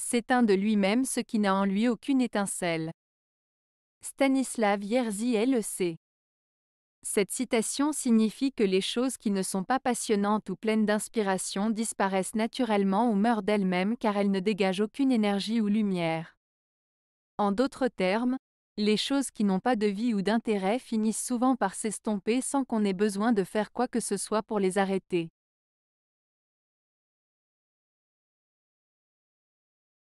s'éteint de lui-même ce qui n'a en lui aucune étincelle. Stanislav Yerzy LEC. Cette citation signifie que les choses qui ne sont pas passionnantes ou pleines d'inspiration disparaissent naturellement ou meurent d'elles-mêmes car elles ne dégagent aucune énergie ou lumière. En d'autres termes, les choses qui n'ont pas de vie ou d'intérêt finissent souvent par s'estomper sans qu'on ait besoin de faire quoi que ce soit pour les arrêter.